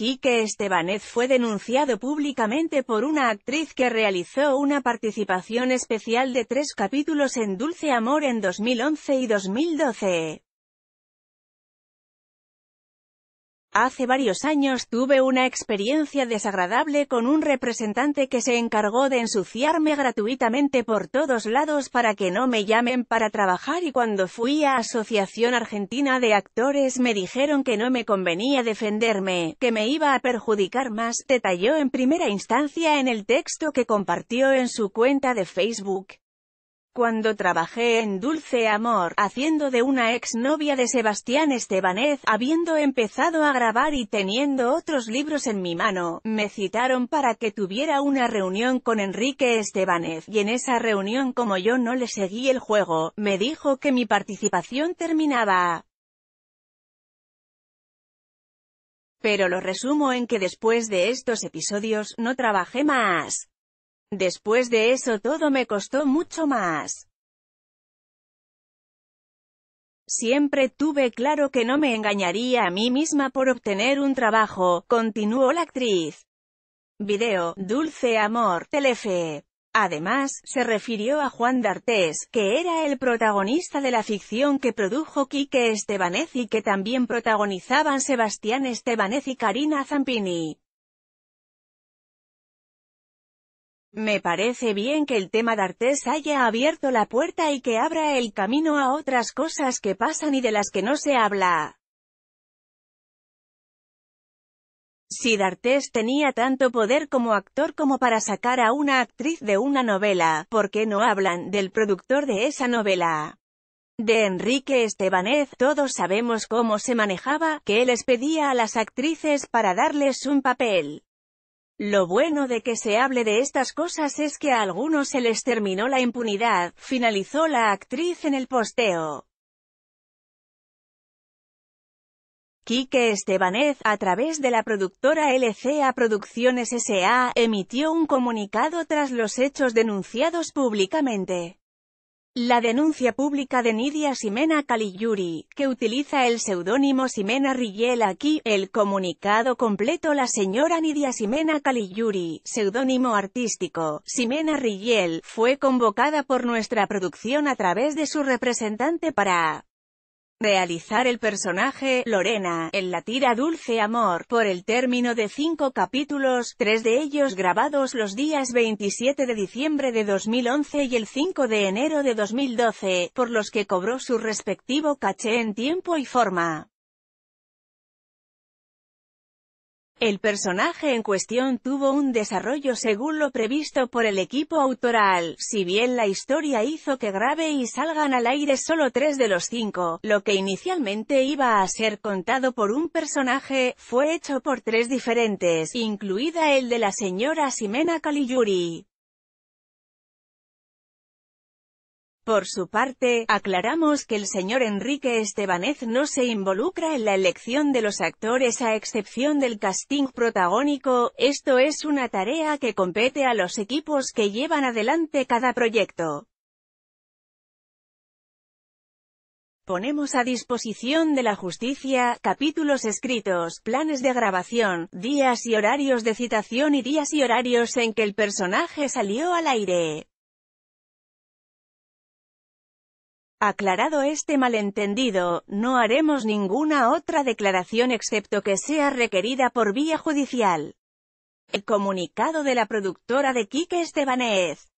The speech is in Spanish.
Quique Estebanez fue denunciado públicamente por una actriz que realizó una participación especial de tres capítulos en Dulce Amor en 2011 y 2012. Hace varios años tuve una experiencia desagradable con un representante que se encargó de ensuciarme gratuitamente por todos lados para que no me llamen para trabajar y cuando fui a Asociación Argentina de Actores me dijeron que no me convenía defenderme, que me iba a perjudicar más, detalló en primera instancia en el texto que compartió en su cuenta de Facebook. Cuando trabajé en Dulce Amor, haciendo de una exnovia de Sebastián Estebanez, habiendo empezado a grabar y teniendo otros libros en mi mano, me citaron para que tuviera una reunión con Enrique Estebanez, y en esa reunión como yo no le seguí el juego, me dijo que mi participación terminaba pero lo resumo en que después de estos episodios no trabajé más. Después de eso todo me costó mucho más. Siempre tuve claro que no me engañaría a mí misma por obtener un trabajo, continuó la actriz. Video, Dulce Amor, Telefe. Además, se refirió a Juan D'Artés, que era el protagonista de la ficción que produjo Quique Estebanez y que también protagonizaban Sebastián Estebanez y Karina Zampini. Me parece bien que el tema de haya abierto la puerta y que abra el camino a otras cosas que pasan y de las que no se habla. Si D'Artés tenía tanto poder como actor como para sacar a una actriz de una novela, ¿por qué no hablan del productor de esa novela? De Enrique Estebanez, todos sabemos cómo se manejaba, que él les pedía a las actrices para darles un papel. Lo bueno de que se hable de estas cosas es que a algunos se les terminó la impunidad, finalizó la actriz en el posteo. Quique Estebanez, a través de la productora LCA Producciones S.A., emitió un comunicado tras los hechos denunciados públicamente. La denuncia pública de Nidia Simena Caligiuri, que utiliza el seudónimo Simena Riel aquí, el comunicado completo La señora Nidia Simena Caligiuri, seudónimo artístico, Simena Riel, fue convocada por nuestra producción a través de su representante para realizar el personaje, Lorena, en la tira Dulce Amor, por el término de cinco capítulos, tres de ellos grabados los días 27 de diciembre de 2011 y el 5 de enero de 2012, por los que cobró su respectivo caché en tiempo y forma. El personaje en cuestión tuvo un desarrollo según lo previsto por el equipo autoral, si bien la historia hizo que grabe y salgan al aire solo tres de los cinco, lo que inicialmente iba a ser contado por un personaje, fue hecho por tres diferentes, incluida el de la señora Ximena Kaliyuri. Por su parte, aclaramos que el señor Enrique Estebanez no se involucra en la elección de los actores a excepción del casting protagónico, esto es una tarea que compete a los equipos que llevan adelante cada proyecto. Ponemos a disposición de la justicia, capítulos escritos, planes de grabación, días y horarios de citación y días y horarios en que el personaje salió al aire. Aclarado este malentendido, no haremos ninguna otra declaración excepto que sea requerida por vía judicial. El comunicado de la productora de Quique Estebanez